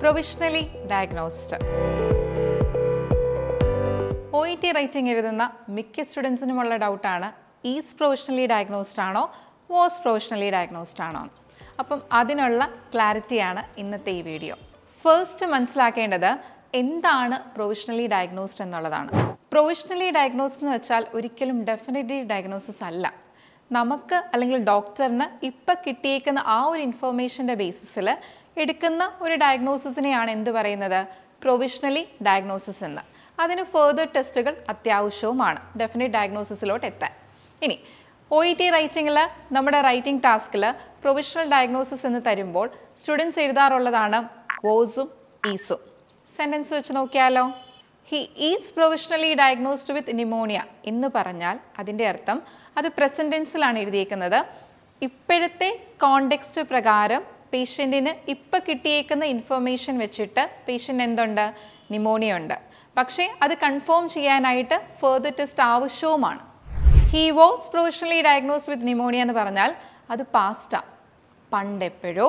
provisionally diagnosed O E T writing എഴുതുന്ന മിക്ക സ്റ്റുഡൻസിനുമുള്ള ഡൗട്ടാണ് ഈസ് പ്രൊവിഷണലി ഡയഗ്നോസ്ഡ് ആണോ വാസ് പ്രൊവിഷണലി ഡയഗ്നോസ്ഡ് ആണോ അപ്പം അതിനുള്ള ക്ലാരിറ്റിയാണ് ഇന്നത്തെ ഈ വീഡിയോ ഫസ്റ്റ് മനസ്സിലാക്കേണ്ടത് എന്താണ് പ്രൊവിഷണലി ഡയഗ്നോസ്ഡ് എന്നുള്ളതാണ് പ്രൊവിഷണലി ഡയഗ്നോസ് എന്ന് വെച്ചാൽ ഒരിക്കലും ഡെഫിനറ്റ്ലി ഡയഗ്നോസിസ് അല്ല നമുക്ക് അല്ലെങ്കിൽ ഡോക്ടറിന് ഇപ്പം കിട്ടിയേക്കുന്ന ആ ഒരു ഇൻഫർമേഷൻ്റെ ബേസിസിൽ എടുക്കുന്ന ഒരു ഡയഗ്നോസിസിനെയാണ് എന്ത് പറയുന്നത് പ്രൊവിഷണലി ഡയഗ്നോസിസ് എന്ന് അതിന് ഫേർദർ ടെസ്റ്റുകൾ അത്യാവശ്യവുമാണ് ഡെഫിനറ്റ് ഡയഗ്നോസിസിലോട്ട് എത്താൻ ഇനി ഒ ഇ ടി റൈറ്റിങ്ങിൽ നമ്മുടെ റൈറ്റിംഗ് ടാസ്കിൽ പ്രൊവിഷണൽ ഡയഗ്നോസിസ് എന്ന് തരുമ്പോൾ സ്റ്റുഡൻസ് എഴുതാറുള്ളതാണ് വോസും ഈസും സെൻറ്റൻസ് വെച്ച് നോക്കിയാലോ he is provisionally diagnosed with pneumonia എന്ന് പറഞ്ഞാൽ അതിൻ്റെ അർത്ഥം അത് പ്രസൻറ്റൻസിലാണ് എഴുതിയേക്കുന്നത് ഇപ്പോഴത്തെ കോണ്ടെക്സ്റ്റ് പ്രകാരം പേഷ്യൻറ്റിന് ഇപ്പോൾ കിട്ടിയേക്കുന്ന ഇൻഫർമേഷൻ വെച്ചിട്ട് പേഷ്യൻ്റ് എന്തുണ്ട് ന്യൂമോണിയ ഉണ്ട് പക്ഷേ അത് കൺഫേം ചെയ്യാനായിട്ട് ഫെർദർ ടെസ്റ്റ് ആവശ്യവുമാണ് he was provisionally diagnose with pneumonia എന്ന് പറഞ്ഞാൽ അത് പാസ്റ്റാണ് പണ്ടെപ്പോഴോ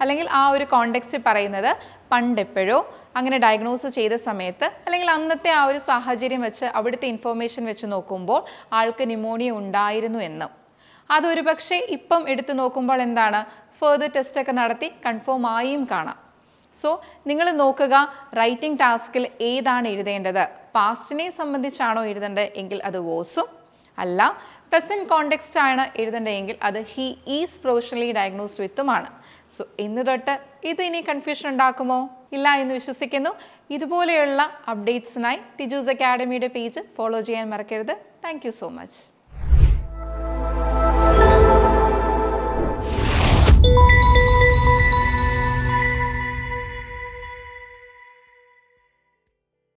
അല്ലെങ്കിൽ ആ ഒരു കോണ്ടെക്സ്റ്റ് പറയുന്നത് പണ്ടെപ്പോഴോ അങ്ങനെ ഡയഗ്നോസ് ചെയ്ത സമയത്ത് അല്ലെങ്കിൽ അന്നത്തെ ആ ഒരു സാഹചര്യം വെച്ച് അവിടുത്തെ ഇൻഫോർമേഷൻ വെച്ച് നോക്കുമ്പോൾ ആൾക്ക് ന്യൂമോണിയ ഉണ്ടായിരുന്നു എന്ന് അതൊരു പക്ഷേ ഇപ്പം എടുത്തു നോക്കുമ്പോൾ എന്താണ് ഫെർദർ ടെസ്റ്റൊക്കെ നടത്തി കൺഫേം ആയും കാണാം സോ നിങ്ങൾ നോക്കുക റൈറ്റിംഗ് ടാസ്കിൽ ഏതാണ് എഴുതേണ്ടത് പാസ്റ്റിനെ സംബന്ധിച്ചാണോ എഴുതേണ്ടത് എങ്കിൽ അത് വോസും അല്ല പ്രസൻറ്റ് കോണ്ടെക്സ്റ്റ് ആണ് എഴുതേണ്ടതെങ്കിൽ അത് ഹി ഈസ് പ്രൊഫഷണലി ഡയഗ്നോസ്ഡ് വിത്തുമാണ് സോ ഇന്ന് തൊട്ട് ഇത് ഇനി കൺഫ്യൂഷൻ ഉണ്ടാക്കുമോ ഇല്ല എന്ന് വിശ്വസിക്കുന്നു ഇതുപോലെയുള്ള അപ്ഡേറ്റ്സിനായി ടിജൂസ് അക്കാഡമിയുടെ പേജ് ഫോളോ ചെയ്യാൻ മറക്കരുത് താങ്ക് സോ മച്ച്